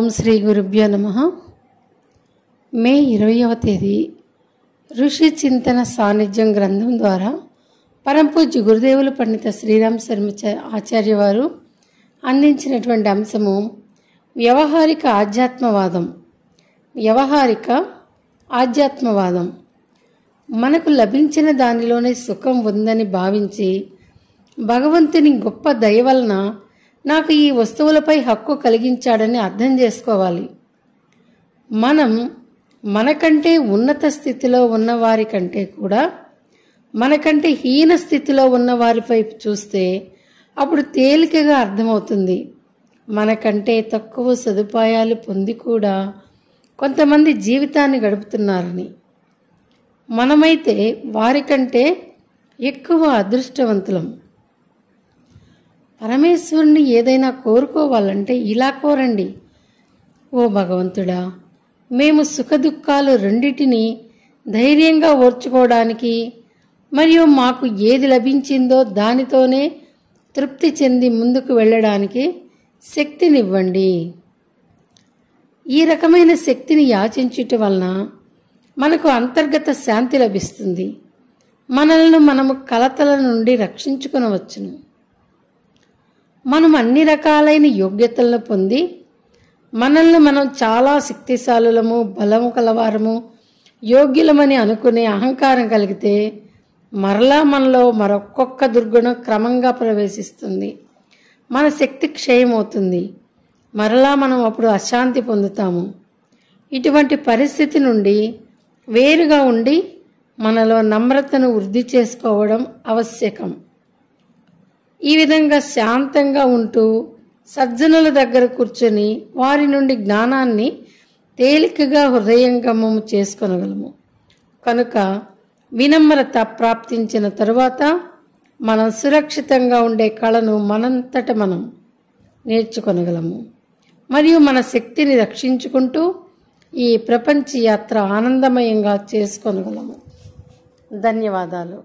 ఓం శ్రీ గురుభ్యో నమ మే ఇరవయవ తేదీ ఋషి చింతన సాన్నిధ్యం గ్రంథం ద్వారా పరంపూజ్య గురుదేవులు పండిత శ్రీరామ్ శర్మ ఆచార్య వారు అందించినటువంటి అంశము వ్యవహారిక ఆధ్యాత్మవాదం వ్యవహారిక ఆధ్యాత్మవాదం మనకు లభించిన దానిలోనే సుఖం ఉందని భావించి భగవంతుని గొప్ప దయ వలన నాకు ఈ వస్తువులపై హక్కు కలిగించాడని అర్థం చేసుకోవాలి మనం మనకంటే ఉన్నత స్థితిలో ఉన్న వారి కంటే కూడా మనకంటే హీన స్థితిలో ఉన్న వారిపై చూస్తే అప్పుడు తేలికగా అర్థమవుతుంది మనకంటే తక్కువ సదుపాయాలు పొంది కూడా కొంతమంది జీవితాన్ని గడుపుతున్నారని మనమైతే వారికంటే ఎక్కువ అదృష్టవంతులం పరమేశ్వరుని ఏదైనా కోరుకోవాలంటే ఇలా కోరండి ఓ భగవంతుడా మేము సుఖదుఖాలు రెండిటిని ధైర్యంగా ఓర్చుకోవడానికి మరియు మాకు ఏది లభించిందో దానితోనే తృప్తి చెంది ముందుకు వెళ్ళడానికి శక్తినివ్వండి ఈ రకమైన శక్తిని యాచించుట వలన మనకు అంతర్గత శాంతి లభిస్తుంది మనల్ని మనము కలతల నుండి రక్షించుకునవచ్చును మనం అన్ని రకాలైన యోగ్యతలను పొంది మనల్ని మనం చాలా శక్తిశాలులము బలము కలవారము యోగ్యులమని అనుకునే అహంకారం కలిగితే మరలా మనలో మరొక్కొక్క దుర్గుణం క్రమంగా ప్రవేశిస్తుంది మన శక్తి క్షయమవుతుంది మరలా మనం అప్పుడు అశాంతి పొందుతాము ఇటువంటి పరిస్థితి నుండి వేరుగా ఉండి మనలో నమ్రతను వృద్ధి చేసుకోవడం ఆవశ్యకం ఈ విధంగా శాంతంగా ఉంటూ సజ్జనుల దగ్గర కూర్చొని వారి నుండి జ్ఞానాన్ని తేలికగా హృదయంగమము చేసుకొనగలము కనుక వినమ్రత ప్రాప్తించిన తరువాత మనం సురక్షితంగా ఉండే కళను మనంతట మనం నేర్చుకొనగలము మరియు మన శక్తిని రక్షించుకుంటూ ఈ ప్రపంచ యాత్ర ఆనందమయంగా చేసుకొనగలము ధన్యవాదాలు